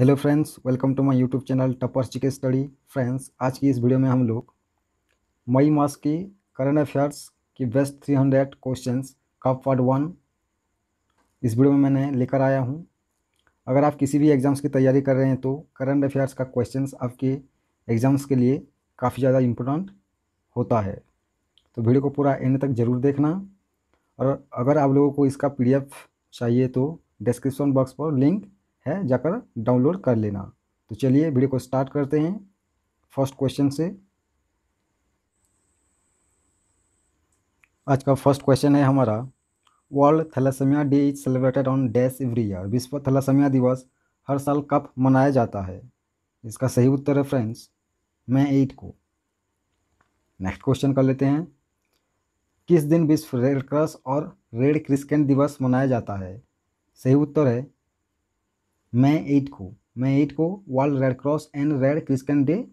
hello friends welcome to my YouTube channel toppers G study friends आज की इस video में हम लोग मई मास की करंट अफेयर्स की बेस्ट 300 क्वेश्चन का पार्ट वन इस वीडियो में मैंने लेकर आया हूं अगर आप किसी भी एग्ज़ाम्स की तैयारी कर रहे हैं तो करंट अफेयर्स का क्वेश्चन आपके एग्ज़ाम्स के लिए काफ़ी ज़्यादा इम्पोर्टेंट होता है तो वीडियो को पूरा एंड तक ज़रूर देखना और अगर आप लोगों को इसका पी चाहिए तो डिस्क्रिप्सन बॉक्स पर लिंक है जाकर डाउनलोड कर लेना तो चलिए वीडियो को स्टार्ट करते हैं फर्स्ट क्वेश्चन से आज का फर्स्ट क्वेश्चन है हमारा world thalassemia day is celebrated on dash every year विश्व थैलासेमिया दिवस हर साल कब मनाया जाता है इसका सही उत्तर है फ्रेंड्स मई एट को नेक्स्ट क्वेश्चन कर लेते हैं किस दिन विश्व रेड क्रॉस और रेड क्रिस्केंट दिवस मनाया जाता है सही उत्तर है मई एट को मई एट को world red cross and red crescent day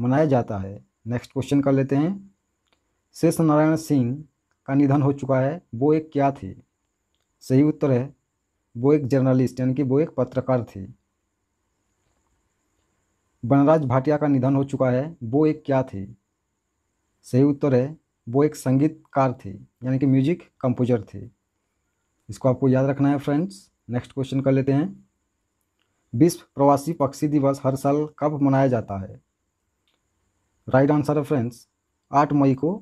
मनाया जाता है नेक्स्ट क्वेश्चन कर लेते हैं शेष नारायण सिंह का निधन हो चुका है वो एक क्या थे सही उत्तर है वो एक जर्नलिस्ट यानी कि वो एक पत्रकार थे बनराज भाटिया का निधन हो चुका है वो एक क्या थे सही उत्तर है वो एक संगीतकार थे यानी कि म्यूजिक कंपोजर थे इसको आपको याद रखना है फ्रेंड्स नेक्स्ट क्वेश्चन कर लेते हैं विश्व प्रवासी पक्षी दिवस हर साल कब मनाया जाता है राइट आंसर है फ्रेंड्स आठ मई को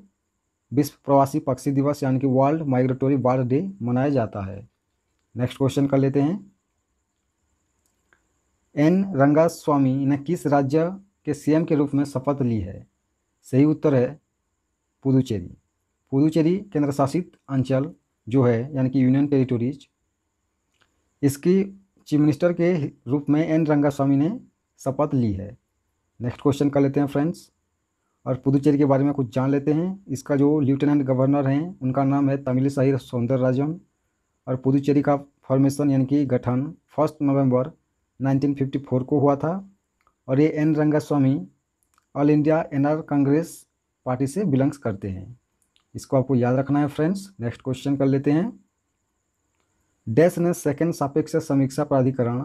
विश्व प्रवासी पक्षी दिवस यानी कि वर्ल्ड माइग्रेटरी बर्ड डे मनाया जाता है नेक्स्ट क्वेश्चन कर लेते हैं एन रंगा स्वामी ने किस राज्य के सीएम के रूप में शपथ ली है सही उत्तर है पुदुचेरी पुदुचेरी केंद्र शासित अंचल जो है यानी कि यूनियन टेरिटोरीज इसकी चीफ मिनिस्टर के रूप में एन रंगास्वामी ने शपथ ली है नेक्स्ट क्वेश्चन कर लेते हैं फ्रेंड्स और पुदुचेरी के बारे में कुछ जान लेते हैं इसका जो लेफ्टिनेंट गवर्नर हैं उनका नाम है सौंदर राजन और पुदुचेरी का फॉर्मेशन यानी कि गठन फर्स्ट नवंबर 1954 को हुआ था और ये N Rangaswamy All India N Congress party से बिलोंग्स करते हैं इसको आपको याद रखना है फ्रेंड्स नेक्स्ट क्वेश्चन कर लेते हैं डैश ने सेकेंड सापेक्ष समीक्षा प्राधिकरण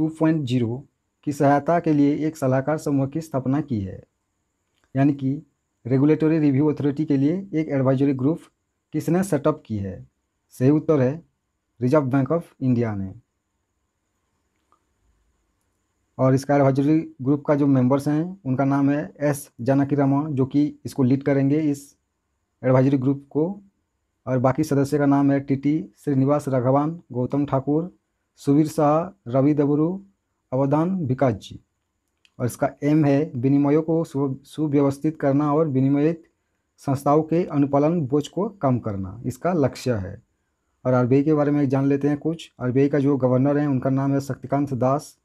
2.0 की सहायता के लिए एक सलाहकार समूह की स्थापना की है यानी कि रेगुलेटरी रिव्यू अथॉरिटी के लिए एक एडवाइजरी ग्रुप किसने सेटअप की है सही उत्तर है रिजर्व बैंक ऑफ इंडिया ने और इसका एडवाइजरी ग्रुप का जो मेंबर्स हैं उनका नाम है एस जानकी रमन जो कि इसको लीड करेंगे इस एडवाइजरी ग्रुप को और बाकी सदस्य का नाम है टीटी श्रीनिवास राघवान गौतम ठाकुर सुवीर शाह रवि दबरू अवदान विकास जी और इसका एम है विनिमयों को सुव्यवस्थित करना और विनिमयित संस्थाओं के अनुपालन बोझ को कम करना इसका लक्ष्य है और आर के बारे में जान लेते हैं कुछ आर का जो गवर्नर हैं उनका नाम है शक्तिकांत दास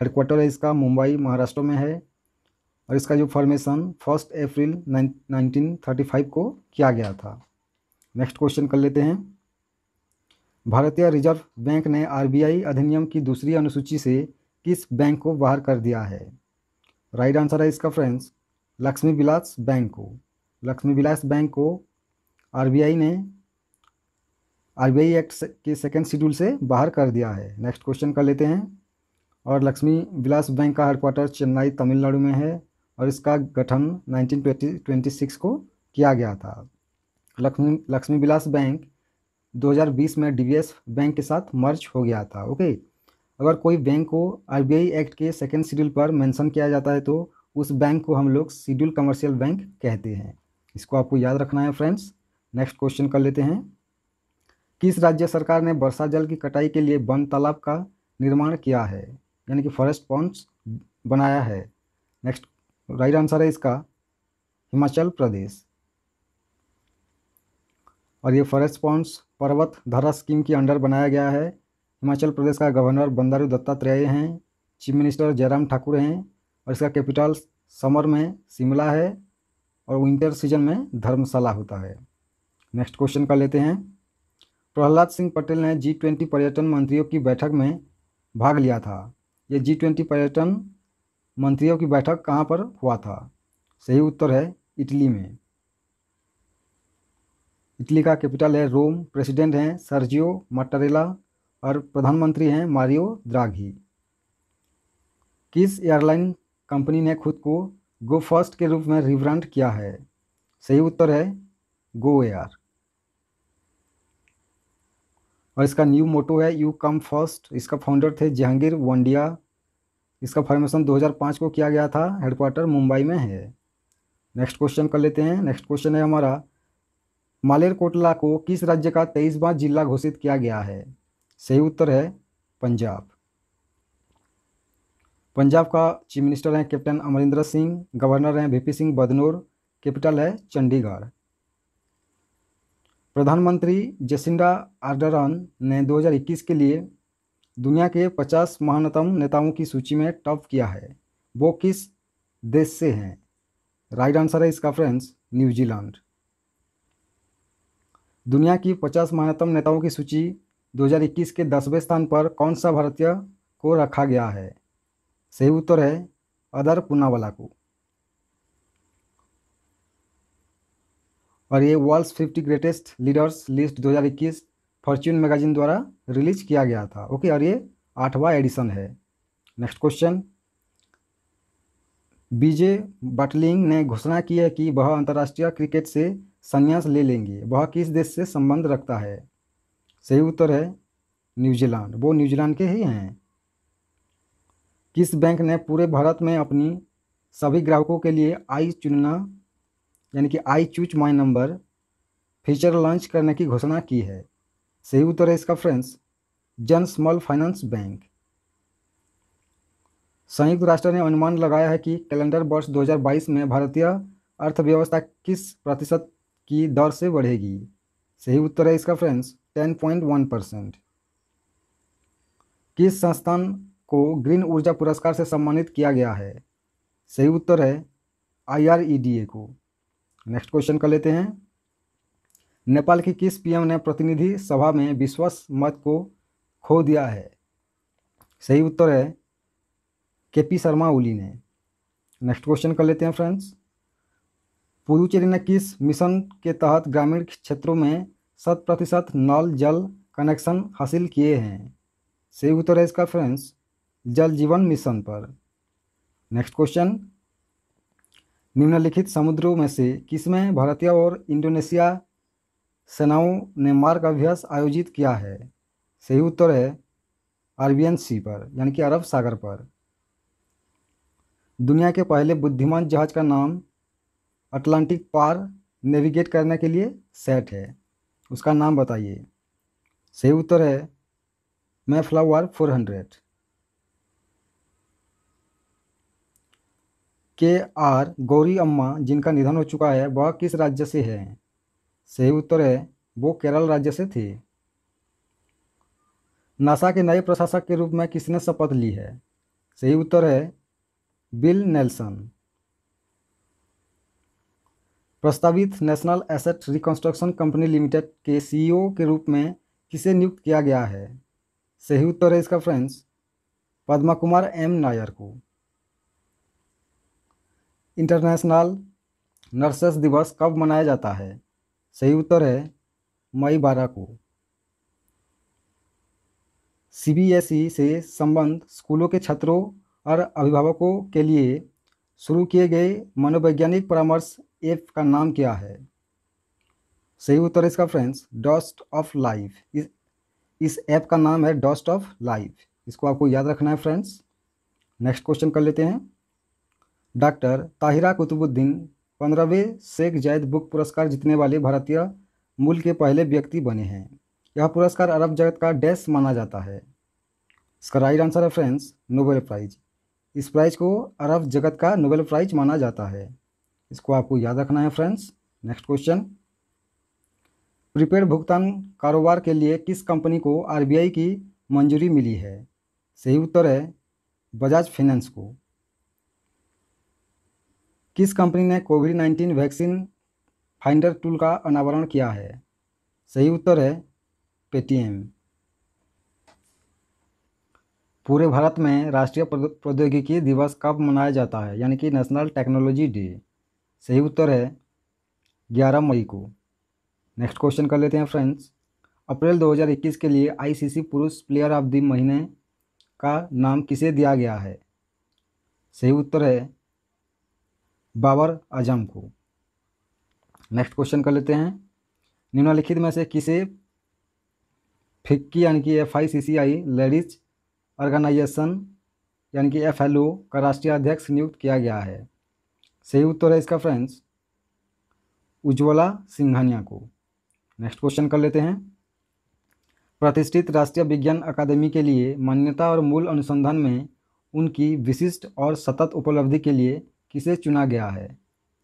हेडक्वार्टर है इसका मुंबई महाराष्ट्र में है और इसका जो formation first April nineteen thirty five को किया गया था नेक्स्ट क्वेश्चन कर लेते हैं भारतीय रिजर्व बैंक ने आरबीआई अधिनियम की दूसरी अनुसूची से किस बैंक को बाहर कर दिया है राइट आंसर है इसका फ्रेंड्स लक्ष्मी विलास बैंक को लक्ष्मी विलास बैंक को आरबीआई ने आरबीआई एक्ट के सेकंड शेड्यूल से बाहर कर दिया है नेक्स्ट क्वेश्चन कर लेते हैं और लक्ष्मी विलास बैंक का हेडक्वार्टर चेन्नई तमिलनाडु में है और इसका गठन 1926 को किया गया था लक्ष्मी लक्ष्मी विलास बैंक 2020 में डी बैंक के साथ मर्ज हो गया था ओके अगर कोई बैंक को आरबीआई एक्ट के सेकेंड शेड्यूल पर मेंशन किया जाता है तो उस बैंक को हम लोग शेड्यूल कमर्शियल बैंक कहते हैं इसको आपको याद रखना है फ्रेंड्स नेक्स्ट क्वेश्चन कर लेते हैं किस राज्य सरकार ने वर्षा जल की कटाई के लिए वन तालाब का निर्माण किया है यानी कि फॉरेस्ट पॉन्स बनाया है नेक्स्ट राइट आंसर है इसका हिमाचल प्रदेश और ये फॉरेस्ट पॉन्स पर्वत धरा स्कीम के अंडर बनाया गया है हिमाचल प्रदेश का गवर्नर बंदारू दत्तात्रेय हैं चीफ मिनिस्टर जयराम ठाकुर हैं और इसका कैपिटल समर में शिमला है और विंटर सीजन में धर्मशाला होता है नेक्स्ट क्वेश्चन कर लेते हैं प्रहलाद सिंह पटेल ने जी ट्वेंटी पर्यटन मंत्रियों की बैठक में भाग लिया था ये जी ट्वेंटी पर्यटन मंत्रियों की बैठक कहाँ पर हुआ था सही उत्तर है इटली में इटली का कैपिटल है रोम प्रेसिडेंट हैं सर्जियो मटरेला और प्रधानमंत्री हैं मारियो द्राघी किस एयरलाइन कंपनी ने खुद को गो फर्स्ट के रूप में रिब्रांड किया है सही उत्तर है गो एयर और इसका न्यू मोटो है यू कम फर्स्ट इसका फाउंडर थे जहांगीर वंडिया इसका फॉर्मेशन 2005 को किया गया था हेडक्वार्टर मुंबई में है नेक्स्ट क्वेश्चन कर लेते हैं नेक्स्ट क्वेश्चन है हमारा मालेरकोटला को किस राज्य का तेईसवा जिला घोषित किया गया है सही उत्तर है पंजाब पंजाब का चीफ मिनिस्टर हैं कैप्टन अमरिंदर सिंह गवर्नर हैं वीपी सिंह बदनौर कैपिटल है चंडीगढ़ प्रधानमंत्री जसिंडा आर्डरन ने 2021 के लिए दुनिया के 50 महानतम नेताओं की सूची में टॉप किया है वो किस देश से हैं राइट आंसर है इसका फ्रेंड्स न्यूजीलैंड दुनिया की 50 महानतम नेताओं की सूची 2021 के दसवें स्थान पर कौन सा भारतीय को रखा गया है सही उत्तर है अदर पुनावाला को और ये world 50 greatest leaders list 2021 Fortune magazine द्वारा रिलीज किया गया था ओके और ये आठवां एडिशन है नेक्स्ट क्वेश्चन बीजे बटलिंग ने घोषणा की है कि वह अंतर्राष्ट्रीय क्रिकेट से संन्यास ले लेंगे वह किस देश से संबंध रखता है सही उत्तर है न्यूजीलैंड वो न्यूजीलैंड के ही हैं किस बैंक ने पूरे भारत में अपनी सभी ग्राहकों के लिए आई चुनना यानी कि I choose my number feature launch करने की घोषणा की है सही उत्तर है इसका फ्रेंड्स जन स्मॉल फाइनेंस बैंक संयुक्त राष्ट्र ने अनुमान लगाया है कि कैलेंडर वर्ष 2022 में भारतीय अर्थव्यवस्था किस प्रतिशत की दर से बढ़ेगी सही उत्तर है इसका friends ten point one percent किस संस्थान को ग्रीन ऊर्जा पुरस्कार से सम्मानित किया गया है सही उत्तर है आईआरईडीए e को नेक्स्ट क्वेश्चन कर लेते हैं नेपाल की किस पीएम ने प्रतिनिधि सभा में विश्वास मत को खो दिया है सही उत्तर है के पी शर्मा ओली ने नेक्स्ट क्वेश्चन कर लेते हैं फ्रेंड्स पुदुचेरी ने किस मिशन के तहत ग्रामीण क्षेत्रों में शत प्रतिशत नल जल कनेक्शन हासिल किए हैं सही उत्तर है इसका फ्रेंड्स जल जीवन मिशन पर नेक्स्ट क्वेश्चन निम्नलिखित समुद्रों में से किसमें भारतीय और इंडोनेशिया सेनाओं ने मार्ग अभ्यास आयोजित किया है सही उत्तर है अरबियन सी पर यानी कि अरब सागर पर दुनिया के पहले बुद्धिमान जहाज का नाम अटलांटिक पार नेविगेट करने के लिए सेट है उसका नाम बताइए सही उत्तर है Mayflower four hundred K R Gouri Amma जिनका निधन हो चुका है वह किस राज्य से है सही उत्तर है वो केरल राज्य से थे नासा के नए प्रशासक के रूप में किसने शपथ ली है सही उत्तर है बिल नेल्सन प्रस्तावित national asset reconstruction company limited के सीईओ के रूप में किसे नियुक्त किया गया है सही उत्तर है इसका फ्रेंड्स पद्मा कुमार एम नायर को इंटरनेशनल नर्सेस दिवस कब मनाया जाता है सही उत्तर है मई बारह को सीबीएसई से संबंध स्कूलों के छात्रों और अभिभावकों के लिए शुरू किए गए मनोवैज्ञानिक परामर्श एफ का नाम क्या है सही उत्तर इसका फ्रेंड्स डस्ट ऑफ लाइफ इस ऐप का नाम है डस्ट ऑफ लाइफ इसको आपको याद रखना है फ्रेंड्स नेक्स्ट क्वेश्चन कर लेते हैं डॉक्टर ताहिरा कुतुबुद्दीन पंद्रहवें शेख जैद बुक पुरस्कार जीतने वाले भारतीय मूल के पहले व्यक्ति बने हैं यह पुरस्कार अरब जगत का डैश माना जाता है इसका राइट आंसर है फ्रेंड्स नोबेल प्राइज़ इस प्राइज़ को अरब जगत का नोबेल प्राइज़ माना जाता है इसको आपको याद रखना है फ्रेंड्स नेक्स्ट क्वेश्चन प्रीपेड भुगतान कारोबार के लिए किस कंपनी को आरबीआई की मंजूरी मिली है सही उत्तर है बजाज फाइनेंस को किस कंपनी ने Covid nineteen vaccine finder tool का अनावरण किया है सही उत्तर है पेटीएम पूरे भारत में राष्ट्रीय प्रौद्योगिकी दिवस कब मनाया जाता है यानी कि नेशनल टेक्नोलॉजी डे सही उत्तर है ग्यारह मई को नेक्स्ट क्वेश्चन कर लेते हैं फ्रेंड्स अप्रैल 2021 के लिए आईसीसी पुरुष प्लेयर ऑफ द महीने का नाम किसे दिया गया है सही उत्तर है बाबर आजम को नेक्स्ट क्वेश्चन कर लेते हैं निम्नलिखित में से किसे फिक्की यानी कि F I C C I ladies organisation यानी कि एफ एल ओ का राष्ट्रीय अध्यक्ष नियुक्त किया गया है सही उत्तर है इसका फ्रेंड्स उज्ज्वला सिंघानिया को नेक्स्ट क्वेश्चन कर लेते हैं प्रतिष्ठित राष्ट्रीय विज्ञान अकादमी के लिए मान्यता और मूल अनुसंधान में उनकी विशिष्ट और सतत उपलब्धि के लिए किसे चुना गया है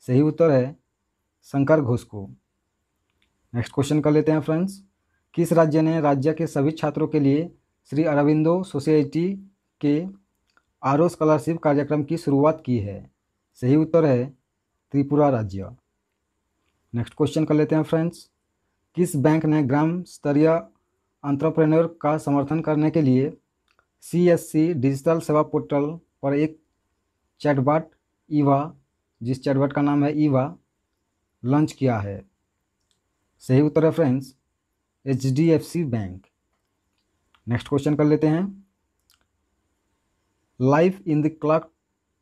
सही उत्तर है शंकर घोष को नेक्स्ट क्वेश्चन कर लेते हैं फ्रेंड्स किस राज्य ने राज्य के सभी छात्रों के लिए श्री अरविंदो सोसाइटी के आर स्कॉलरशिप कार्यक्रम की शुरुआत की है सही उत्तर है त्रिपुरा राज्य नेक्स्ट क्वेश्चन कर लेते हैं फ्रेंड्स किस बैंक ने ग्राम स्तरीय अंतरप्रेन्योर का समर्थन करने के लिए सी डिजिटल सेवा पोर्टल पर एक चैटबॉट ईवा जिस चैटबॉट का नाम है ईवा लॉन्च किया है सही उत्तर है friends H D F C bank next question कर लेते हैं life in the clock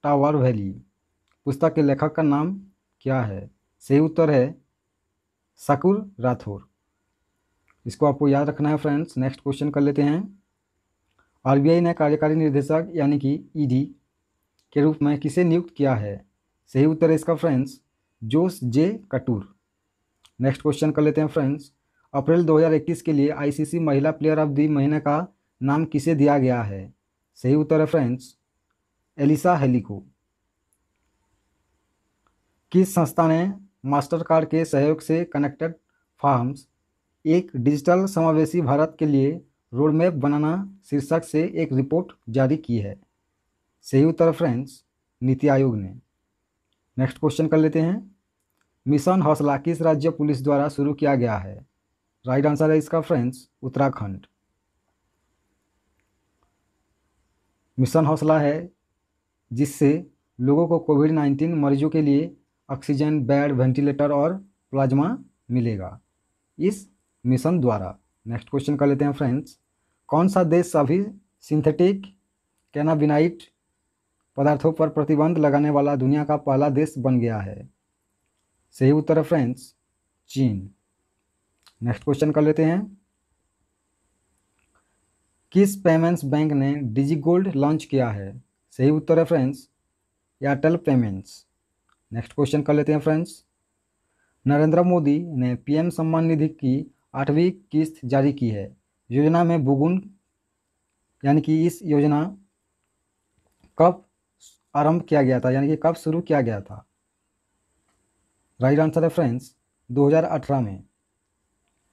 tower valley पुस्तक के लेखक का नाम क्या है सही उत्तर है सकुर राठौर इसको आपको याद रखना है फ्रेंड्स नेक्स्ट क्वेश्चन कर लेते हैं आरबीआई ने कार्यकारी निर्देशक यानी कि ईडी e के रूप में किसे नियुक्त किया है सही उत्तर है इसका फ्रेंड्स जोश जे कटूर नेक्स्ट क्वेश्चन कर लेते हैं फ्रेंड्स अप्रैल 2021 के लिए आईसीसी महिला प्लेयर ऑफ द महीने का नाम किसे दिया गया है सही उत्तर है फ्रेंड्स एलिसा हेली को किस संस्था ने मास्टर कार्ड के सहयोग से कनेक्टेड फार्म्स एक डिजिटल समावेशी भारत के लिए रोडमैप बनाना शीर्षक से एक रिपोर्ट जारी की है सही उत्तर फ्रेंड्स नीति आयोग ने नेक्स्ट क्वेश्चन कर लेते हैं मिशन हौसला किस राज्य पुलिस द्वारा शुरू किया गया है राइट आंसर है इसका फ्रेंड्स उत्तराखंड मिशन हौसला है जिससे लोगों को कोविड नाइन्टीन मरीजों के लिए ऑक्सीजन बेड वेंटिलेटर और प्लाज्मा मिलेगा इस मिशन द्वारा नेक्स्ट क्वेश्चन कर लेते हैं फ्रेंड्स कौन सा देश अभी सिंथेटिक कैनाबिनाइट पदार्थों पर प्रतिबंध लगाने वाला दुनिया का पहला देश बन गया है सही उत्तर है फ्रेंड्स चीन नेक्स्ट क्वेश्चन कर लेते हैं किस पेमेंट्स बैंक ने डिजी गोल्ड लॉन्च किया है सही उत्तर है friends Airtel payments next question कर लेते हैं फ्रेंड्स नरेंद्र मोदी ने पीएम सम्मान निधि की आठवीं किस्त जारी की है योजना में बुगुन यानी कि इस योजना कब आरंभ किया गया था यानी कि कब शुरू किया गया था राइट आंसर है फ्रेंड्स 2018 में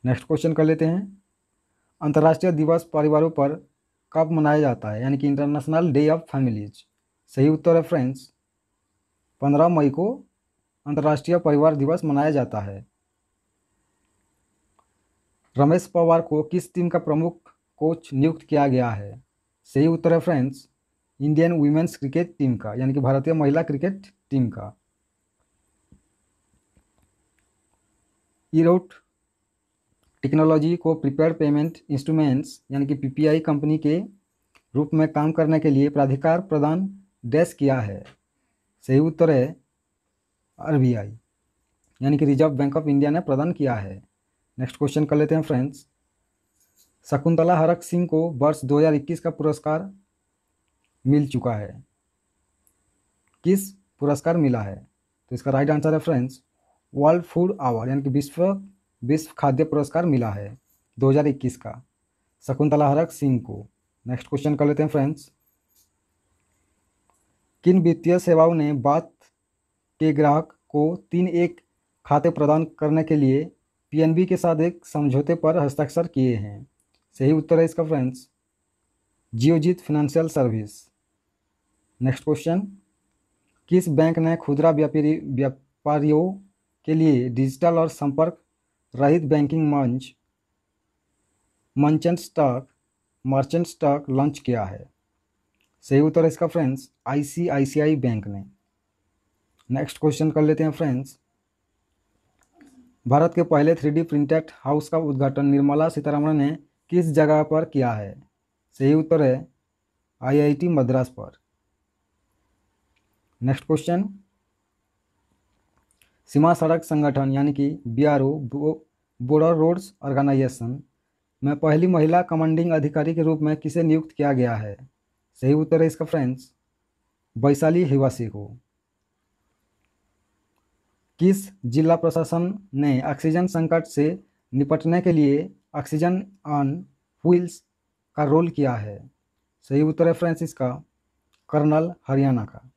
नेक्स्ट क्वेश्चन कर लेते हैं अंतर्राष्ट्रीय दिवस परिवारों पर कब मनाया जाता है यानी कि इंटरनेशनल डे ऑफ फैमिलीज सही उत्तर है फ्रेंड्स पंद्रह मई को अंतर्राष्ट्रीय परिवार दिवस मनाया जाता है रमेश पवार को किस टीम का प्रमुख कोच नियुक्त किया गया है सही उत्तर है friends Indian women's cricket team का यानी कि भारतीय महिला क्रिकेट टीम का ईरोट टेक्नोलॉजी को प्रिपेयर पेमेंट इंस्ट्रूमेंट्स यानी कि पीपीआई कंपनी के रूप में काम करने के लिए प्राधिकार प्रदान डैश किया है सही उत्तर है आरबीआई यानी कि रिजर्व बैंक ऑफ इंडिया ने प्रदान किया है नेक्स्ट क्वेश्चन कर लेते हैं फ्रेंड्स शकुंतला हरक सिंह को वर्ष 2021 का पुरस्कार मिल चुका है किस पुरस्कार मिला है तो इसका राइट आंसर है फ्रेंड्स वर्ल्ड फूड आवर यानी कि विश्व विश्व खाद्य पुरस्कार मिला है 2021 का शकुंतला हरक सिंह को नेक्स्ट क्वेश्चन कर लेते हैं फ्रेंड्स किन वित्तीय सेवाओं ने बात के ग्राहक को तीन एक खाते प्रदान करने के लिए पीएनबी के साथ एक समझौते पर हस्ताक्षर किए हैं सही उत्तर है इसका friends Geojit financial service next question किस बैंक ने खुदरा व्यापारी व्यापारियों के लिए डिजिटल और संपर्क रहित बैंकिंग मंच मंचन स्टॉक मर्चेंट स्टॉक लॉन्च किया है सही उत्तर है इसका फ्रेंड्स आईसीआईसीआई बैंक ने नेक्स्ट क्वेश्चन कर लेते हैं फ्रेंड्स भारत के पहले थ्री डी प्रिंटेड हाउस का उद्घाटन निर्मला सीतारमण ने किस जगह पर किया है सही उत्तर है आईआईटी मद्रास पर नेक्स्ट क्वेश्चन सीमा सड़क संगठन यानी कि B R O border roads organisation में पहली महिला कमांडिंग अधिकारी के रूप में किसे नियुक्त किया गया है सही उत्तर है इसका फ्रेंड्स वैशाली हिवासी को किस जिला प्रशासन ने ऑक्सीजन संकट से निपटने के लिए ऑक्सीजन ऑन व्हील्स का रोल किया है सही उत्तर है फ्रेंड्स इसका कर्नल हरियाणा का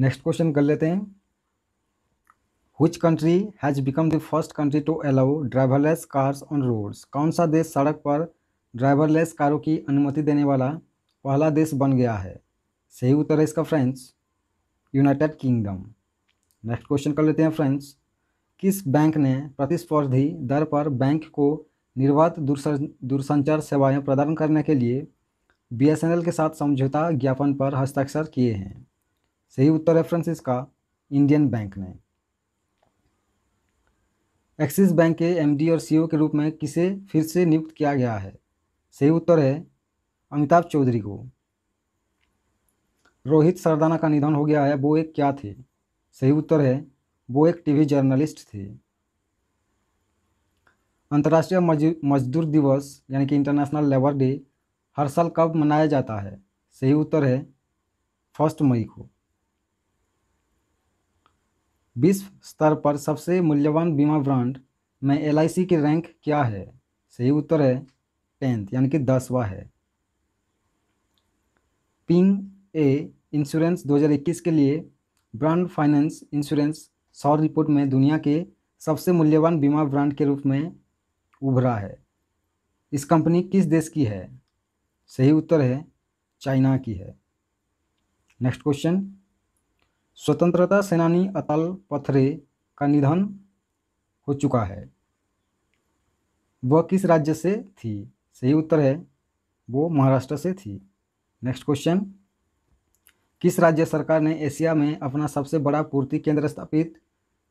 नेक्स्ट क्वेश्चन कर लेते हैं which country has become the first country to allow driverless cars on roads कौन सा देश सड़क पर ड्राइवरलेस कारों की अनुमति देने वाला पहला देश बन गया है सही उत्तर है इसका friends United Kingdom next question कर लेते हैं फ्रेंड्स किस बैंक ने प्रतिस्पर्धी दर पर बैंक को निर्वात दूरसंचार सेवाएं प्रदान करने के लिए बीएसएनएल के साथ समझौता ज्ञापन पर हस्ताक्षर किए हैं सही उत्तर है फ्रेंड्स इसका इंडियन बैंक ने एक्सिस बैंक के एमडी और सीईओ के रूप में किसे फिर से नियुक्त किया गया है सही उत्तर है अमिताभ चौधरी को रोहित सरदाना का निधन हो गया है वो एक क्या थे सही उत्तर है वो एक टीवी जर्नलिस्ट थे अंतर्राष्ट्रीय मजदूर दिवस यानी कि इंटरनेशनल लेबर डे हर साल कब मनाया जाता है सही उत्तर है फर्स्ट मई को विश्व स्तर पर सबसे मूल्यवान बीमा ब्रांड में एल की रैंक क्या है सही उत्तर है टेंथ यानी कि दसवा है पिंग ए इंश्योरेंस 2021 के लिए ब्रांड फाइनेंस इंश्योरेंस सौर रिपोर्ट में दुनिया के सबसे मूल्यवान बीमा ब्रांड के रूप में उभरा है इस कंपनी किस देश की है सही उत्तर है चाइना की है नेक्स्ट क्वेश्चन स्वतंत्रता सेनानी अतल पथरे का निधन हो चुका है वह किस राज्य से थी सही उत्तर है वो महाराष्ट्र से थी नेक्स्ट क्वेश्चन किस राज्य सरकार ने एशिया में अपना सबसे बड़ा पूर्ति केंद्र स्थापित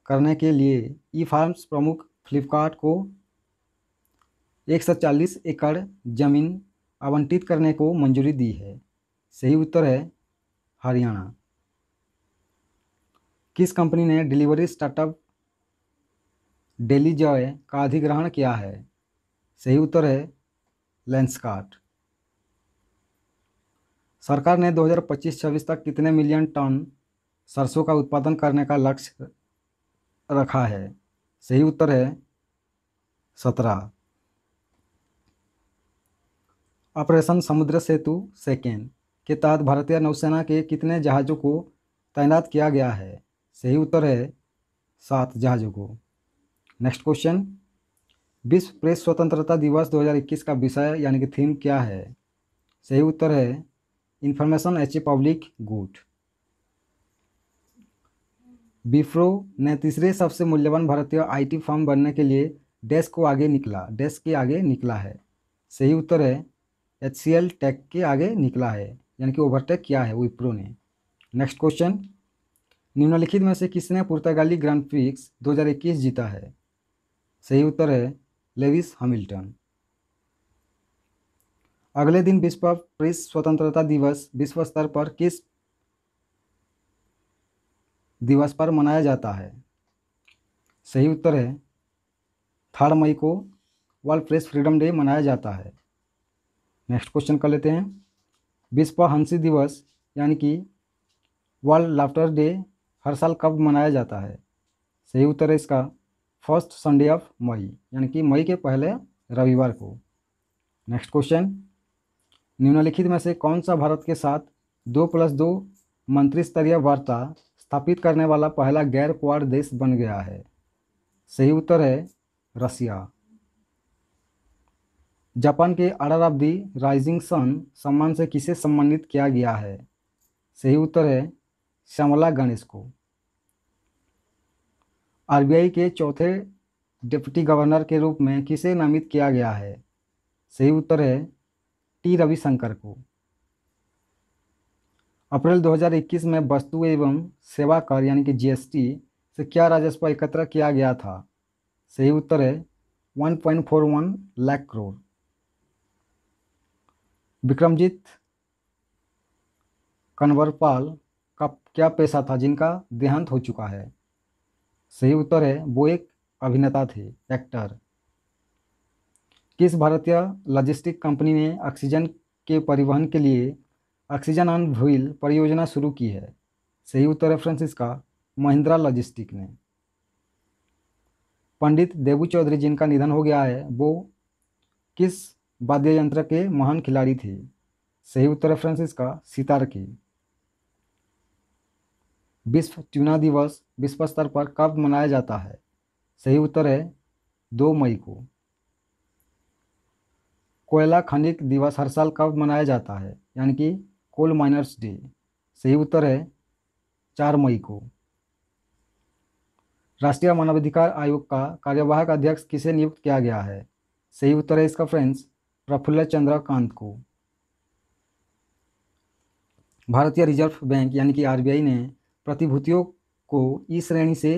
करने के लिए ई फार्म्स प्रमुख फ्लिपकार्ट को एक सौ चालीस एकड़ जमीन आवंटित करने को मंजूरी दी है सही उत्तर है हरियाणा किस कंपनी ने डिलीवरी स्टार्टअप डेली जॉय का अधिग्रहण किया है सही उत्तर है लेंसकार्ट सरकार ने 2025-26 तक कितने मिलियन टन सरसों का उत्पादन करने का लक्ष्य रखा है सही उत्तर है सत्रह ऑपरेशन समुद्र सेतु सेकेंड के तहत भारतीय नौसेना के कितने जहाज़ों को तैनात किया गया है सही उत्तर है सात जहाज़ों को नेक्स्ट क्वेश्चन विश्व प्रेस स्वतंत्रता दिवस 2021 का विषय यानी कि थीम क्या है सही उत्तर है information as a public good Wipro ने तीसरे सबसे मूल्यवान भारतीय आईटी फर्म बनने के लिए डेस्क को आगे निकला डेस्क के आगे निकला है सही उत्तर है एच सी एल टेक के आगे निकला है यानी कि ओवरटेक किया है विप्रो ने नेक्स्ट क्वेश्चन निम्नलिखित में से किसने पुर्तगाली ग्रैंड प्रिक्स 2021 जीता है सही उत्तर है लेविस हमिल्टन अगले दिन विश्व प्रेस स्वतंत्रता दिवस विश्व स्तर पर किस दिवस पर मनाया जाता है सही उत्तर है थर्ड मई को वर्ल्ड प्रेस फ्रीडम डे मनाया जाता है नेक्स्ट क्वेश्चन कर लेते हैं विश्व हंसी दिवस यानी कि वर्ल्ड लाफ्टर डे हर साल कब मनाया जाता है सही उत्तर है इसका फर्स्ट संडे ऑफ मई यानी कि मई के पहले रविवार को नेक्स्ट क्वेश्चन निम्नलिखित में से कौन सा भारत के साथ दो प्लस दो मंत्री स्तरीय वार्ता स्थापित करने वाला पहला गैर क्वार देश बन गया है सही उत्तर है रसिया जापान के order of the rising sun सम्मान से किसे सम्मानित किया गया है सही उत्तर है श्यामला गणेश को आरबीआई के चौथे डिप्टी गवर्नर के रूप में किसे नामित किया गया है सही उत्तर है टी रविशंकर को अप्रैल 2021 में वस्तु एवं सेवा कर यानी कि जीएसटी से क्या राजस्व एकत्र किया गया था सही उत्तर है 1.41 लाख करोड़ विक्रमजीत कन्वरपाल का क्या पैसा था जिनका देहांत हो चुका है सही उत्तर है वो एक अभिनेता थे एक्टर किस भारतीय लॉजिस्टिक कंपनी ने ऑक्सीजन के परिवहन के लिए ऑक्सीजन ऑन व्हील परियोजना शुरू की है सही उत्तर है फ्रेंड्स इसका महिंद्रा लॉजिस्टिक ने पंडित देवू चौधरी जिनका निधन हो गया है वो किस वाद्य यंत्र के महान खिलाड़ी थे सही उत्तर है फ्रेंड्स इसका सितार की विश्व चूना दिवस विश्व स्तर पर कब मनाया जाता है सही उत्तर है दो मई को कोयला खनिक दिवस हर साल कब मनाया जाता है यानी कि कोल माइनर्स डे सही उत्तर है चार मई को राष्ट्रीय मानवाधिकार आयोग का कार्यवाहक अध्यक्ष किसे नियुक्त किया गया है सही उत्तर है इसका फ्रेंड्स प्रफुल्ल चंद्र कांत को भारतीय रिजर्व बैंक यानी कि आरबीआई ने प्रतिभूतियों को इस श्रेणी से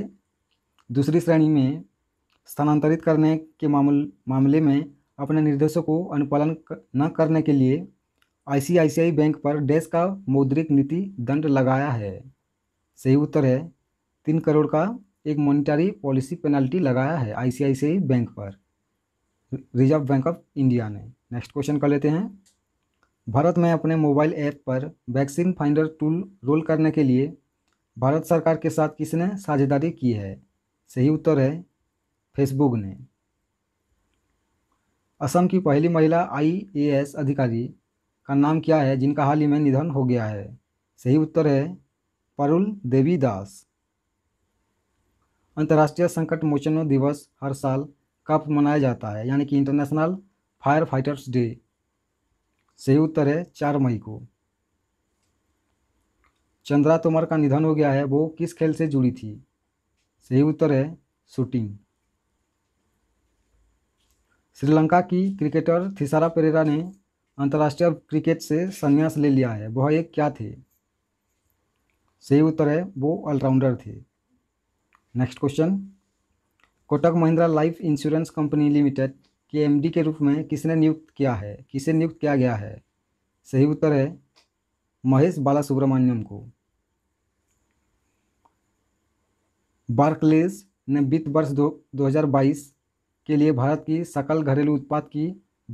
दूसरी श्रेणी में स्थानांतरित करने के मामले में अपने निर्देशों को अनुपालन न करने के लिए आईसीआईसीआई बैंक पर डेस का मौद्रिक नीति दंड लगाया है सही उत्तर है तीन करोड़ का एक मॉनिटरी पॉलिसी पेनल्टी लगाया है आईसीआईसीआई बैंक पर रिजर्व बैंक ऑफ इंडिया ने नेक्स्ट क्वेश्चन कर लेते हैं भारत में अपने मोबाइल ऐप पर वैक्सीन फाइंडर टूल रोल करने के लिए भारत सरकार के साथ किसने साझेदारी की है सही उत्तर है फेसबुक ने असम की पहली महिला आईएएस अधिकारी का नाम क्या है जिनका हाल ही में निधन हो गया है सही उत्तर है परुल देवी दास अंतर्राष्ट्रीय संकट मोचन दिवस हर साल कब मनाया जाता है यानी कि इंटरनेशनल फायर फाइटर्स डे सही उत्तर है चार मई को चंद्रा तोमर का निधन हो गया है वो किस खेल से जुड़ी थी सही उत्तर है शूटिंग श्रीलंका की क्रिकेटर थिसारा पेरेरा ने अंतर्राष्ट्रीय क्रिकेट से संन्यास ले लिया है वह एक क्या थे सही उत्तर है वो ऑलराउंडर थे next question Kotak Mahindra life insurance company limited के एमडी के रूप में किसने नियुक्त किया है किसे नियुक्त किया गया है सही उत्तर है महेश बाला सुब्रमण्यम को बार्कलेस ने वित्त वर्ष दो 2022 के लिए भारत की सकल घरेलू उत्पाद की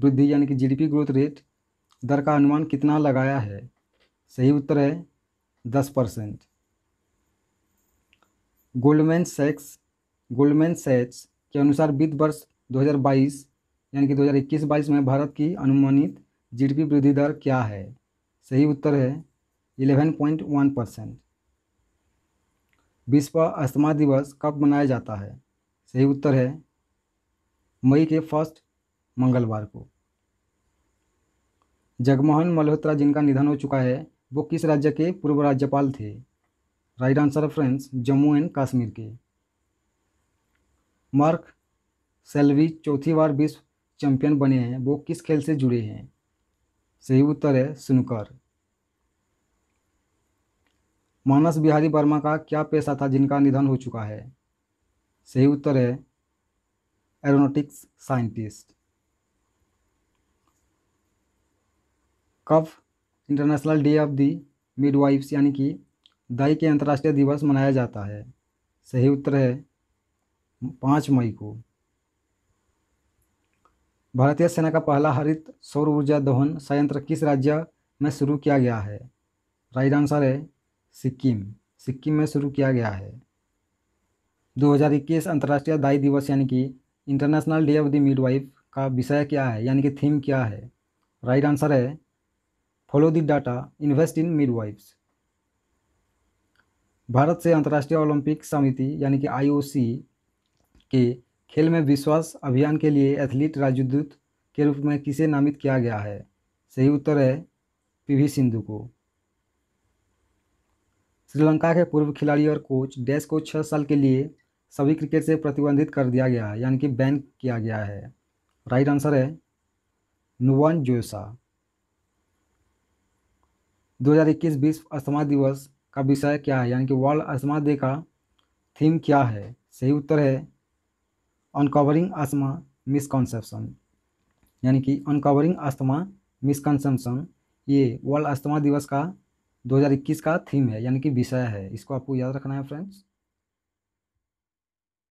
वृद्धि यानी कि जीडीपी ग्रोथ रेट दर का अनुमान कितना लगाया है सही उत्तर है दस percent Goldman sex Goldman sex के अनुसार वित्त वर्ष 2022 यानी कि 2021-22 में भारत की अनुमानित जीडीपी वृद्धि दर क्या है सही उत्तर है 11.1 परसेंट विश्व अस्थमा दिवस कब मनाया जाता है सही उत्तर है मई के फर्स्ट मंगलवार को जगमोहन मल्होत्रा जिनका निधन हो चुका है वो किस राज्य के पूर्व राज्यपाल थे right answer friends Jammu and Kashmir के मार्क सेल्वी चौथी बार विश्व चैंपियन बने हैं वो किस खेल से जुड़े हैं सही उत्तर है सुनकर मानस बिहारी वर्मा का क्या पेशा था जिनका निधन हो चुका है सही उत्तर है एरोनोटिक्स साइंटिस्ट कफ international day of the midwives यानी कि दाई के अंतर्राष्ट्रीय दिवस मनाया जाता है सही उत्तर है पाँच मई को भारतीय सेना का पहला हरित सौर ऊर्जा दोहन संयंत्र किस राज्य में शुरू किया गया है राइट आंसर है सिक्किम सिक्किम में शुरू किया गया है 2021 अंतर्राष्ट्रीय दाई दिवस यानी कि international day of the midwife का विषय क्या है यानी कि थीम क्या है राइट right आंसर है follow the data invest in midwives Bharat से अंतर्राष्ट्रीय ओलंपिक समिति यानी कि आईओसी के खेल में विश्वास अभियान के लिए एथलीट राजदूत के रूप में किसे नामित किया गया है सही उत्तर है पीवी सिंधु को श्रीलंका के पूर्व खिलाड़ी और कोच डैश को छः साल के लिए सभी क्रिकेट से प्रतिबंधित कर दिया गया है यानी कि बैन किया गया है राइट आंसर है नुवन जोसा 2021 विश्व अस्थमा दिवस का विषय क्या है यानी कि वर्ल्ड अस्थमा डे का थीम क्या है सही उत्तर है अनकवरिंग अस्थमा मिसकॉन्सेप्शन यानी कि अनकवरिंग अस्थमा मिसकॉन्सेप्शन ये वर्ल्ड अस्थमा दिवस का 2021 का थीम है यानी कि विषय है इसको आपको याद रखना है फ्रेंड्स